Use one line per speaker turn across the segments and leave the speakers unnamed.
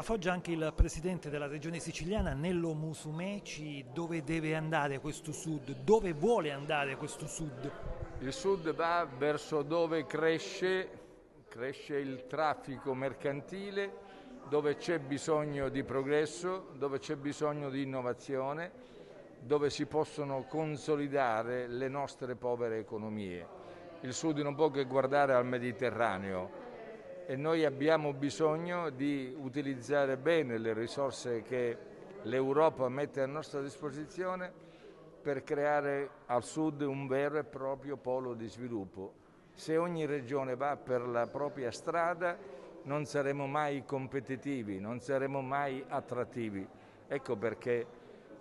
A Foggia anche il presidente della regione siciliana Nello Musumeci, dove deve andare questo sud? Dove vuole andare questo sud?
Il sud va verso dove cresce, cresce il traffico mercantile, dove c'è bisogno di progresso, dove c'è bisogno di innovazione, dove si possono consolidare le nostre povere economie. Il sud non può che guardare al Mediterraneo e noi abbiamo bisogno di utilizzare bene le risorse che l'Europa mette a nostra disposizione per creare al sud un vero e proprio polo di sviluppo. Se ogni regione va per la propria strada non saremo mai competitivi, non saremo mai attrattivi. Ecco perché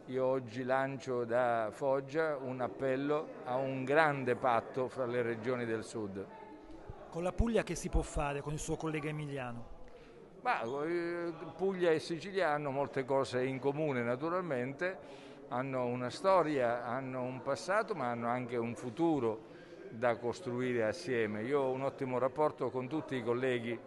io oggi lancio da Foggia un appello a un grande patto fra le regioni del sud.
Con la Puglia che si può fare con il suo collega emiliano?
Ma, eh, Puglia e Sicilia hanno molte cose in comune naturalmente, hanno una storia, hanno un passato ma hanno anche un futuro da costruire assieme. Io ho un ottimo rapporto con tutti i colleghi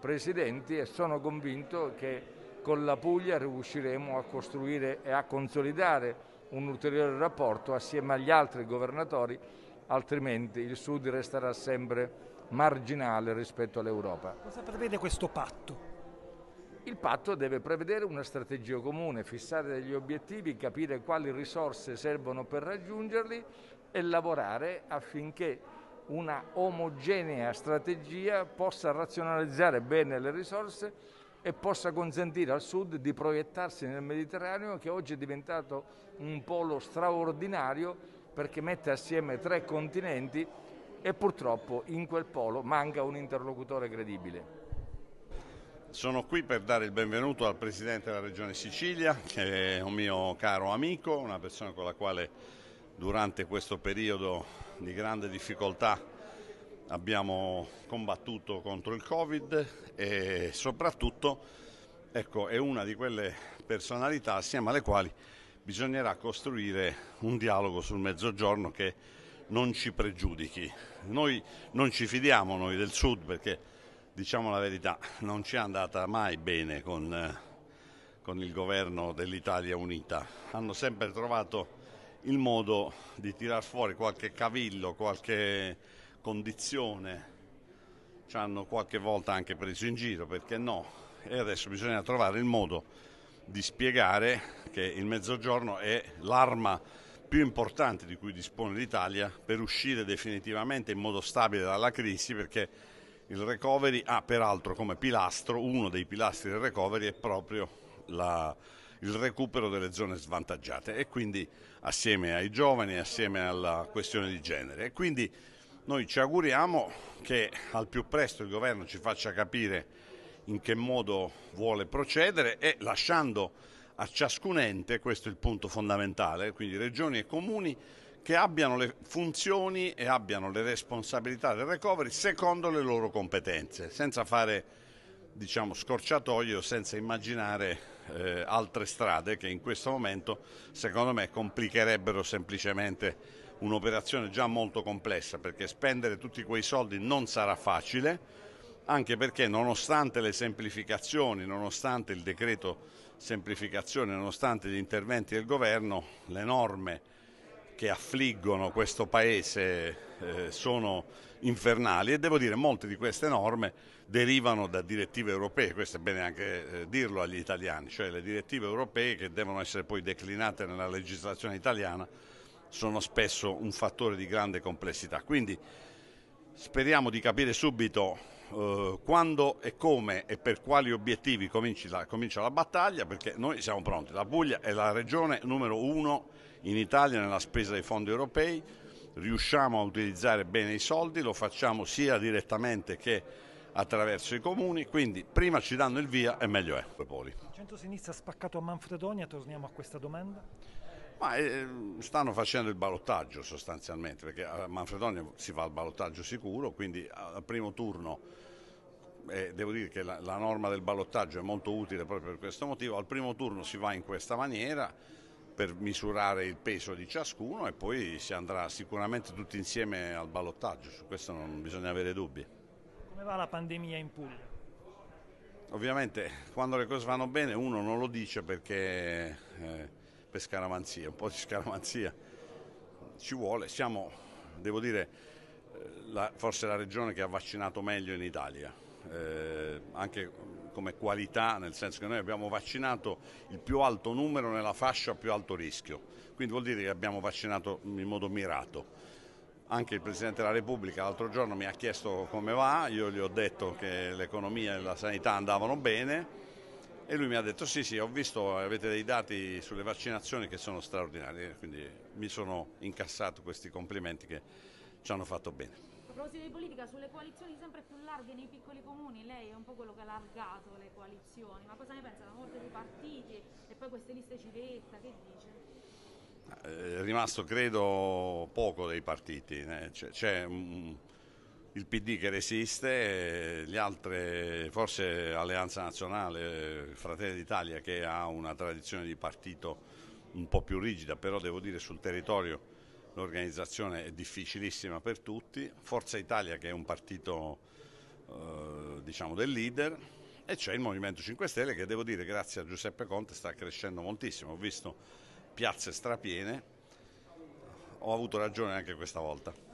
presidenti e sono convinto che con la Puglia riusciremo a costruire e a consolidare un ulteriore rapporto assieme agli altri governatori, altrimenti il Sud resterà sempre marginale rispetto all'Europa.
Cosa prevede questo patto?
Il patto deve prevedere una strategia comune, fissare degli obiettivi, capire quali risorse servono per raggiungerli e lavorare affinché una omogenea strategia possa razionalizzare bene le risorse e possa consentire al Sud di proiettarsi nel Mediterraneo che oggi è diventato un polo straordinario perché mette assieme tre continenti e purtroppo in quel polo manca un interlocutore credibile.
Sono qui per dare il benvenuto al Presidente della Regione Sicilia, che è un mio caro amico, una persona con la quale durante questo periodo di grande difficoltà abbiamo combattuto contro il Covid e soprattutto ecco, è una di quelle personalità assieme alle quali bisognerà costruire un dialogo sul mezzogiorno che non ci pregiudichi. Noi non ci fidiamo noi del Sud perché, diciamo la verità, non ci è andata mai bene con, eh, con il governo dell'Italia Unita. Hanno sempre trovato il modo di tirar fuori qualche cavillo, qualche condizione. Ci hanno qualche volta anche preso in giro, perché no? E adesso bisogna trovare il modo di spiegare che il mezzogiorno è l'arma più importante di cui dispone l'Italia per uscire definitivamente in modo stabile dalla crisi perché il recovery ha peraltro come pilastro, uno dei pilastri del recovery è proprio la, il recupero delle zone svantaggiate e quindi assieme ai giovani, assieme alla questione di genere. E quindi noi ci auguriamo che al più presto il governo ci faccia capire in che modo vuole procedere e lasciando a ciascun ente, questo è il punto fondamentale, quindi regioni e comuni che abbiano le funzioni e abbiano le responsabilità del recovery secondo le loro competenze, senza fare diciamo, scorciatoie o senza immaginare eh, altre strade che in questo momento secondo me complicherebbero semplicemente un'operazione già molto complessa perché spendere tutti quei soldi non sarà facile anche perché nonostante le semplificazioni, nonostante il decreto semplificazione, nonostante gli interventi del governo, le norme che affliggono questo Paese eh, sono infernali e devo dire molte di queste norme derivano da direttive europee, questo è bene anche eh, dirlo agli italiani, cioè le direttive europee che devono essere poi declinate nella legislazione italiana sono spesso un fattore di grande complessità. Quindi speriamo di capire subito eh, quando e come e per quali obiettivi la, comincia la battaglia, perché noi siamo pronti. La Puglia è la regione numero uno in Italia nella spesa dei fondi europei, riusciamo a utilizzare bene i soldi, lo facciamo sia direttamente che attraverso i comuni, quindi prima ci danno il via e meglio è. Il
centro-sinistra spaccato a Manfredonia, torniamo a questa domanda.
Ma eh, stanno facendo il ballottaggio sostanzialmente, perché a Manfredonia si va al ballottaggio sicuro, quindi al primo turno, eh, devo dire che la, la norma del ballottaggio è molto utile proprio per questo motivo, al primo turno si va in questa maniera per misurare il peso di ciascuno e poi si andrà sicuramente tutti insieme al ballottaggio, su questo non bisogna avere dubbi.
Come va la pandemia in Puglia?
Ovviamente quando le cose vanno bene uno non lo dice perché... Eh, per scaramanzia, un po' di scaramanzia ci vuole, siamo, devo dire, eh, la, forse la regione che ha vaccinato meglio in Italia, eh, anche come qualità, nel senso che noi abbiamo vaccinato il più alto numero nella fascia più alto rischio, quindi vuol dire che abbiamo vaccinato in modo mirato. Anche il Presidente della Repubblica l'altro giorno mi ha chiesto come va, io gli ho detto che l'economia e la sanità andavano bene, e lui mi ha detto sì, sì, ho visto, avete dei dati sulle vaccinazioni che sono straordinari, quindi mi sono incassato questi complimenti che ci hanno fatto bene.
A proposito di politica, sulle coalizioni sempre più larghe nei piccoli comuni, lei è un po' quello che ha allargato le coalizioni, ma cosa ne pensa? La morte dei partiti e poi queste liste civetta, che
dice? Eh, è rimasto credo poco dei partiti, eh, c'è un il PD che resiste, eh, le altre forse Alleanza Nazionale, eh, Fratelli d'Italia che ha una tradizione di partito un po' più rigida, però devo dire sul territorio l'organizzazione è difficilissima per tutti, Forza Italia che è un partito eh, diciamo del leader e c'è il Movimento 5 Stelle che devo dire grazie a Giuseppe Conte sta crescendo moltissimo, ho visto piazze strapiene, ho avuto ragione anche questa volta.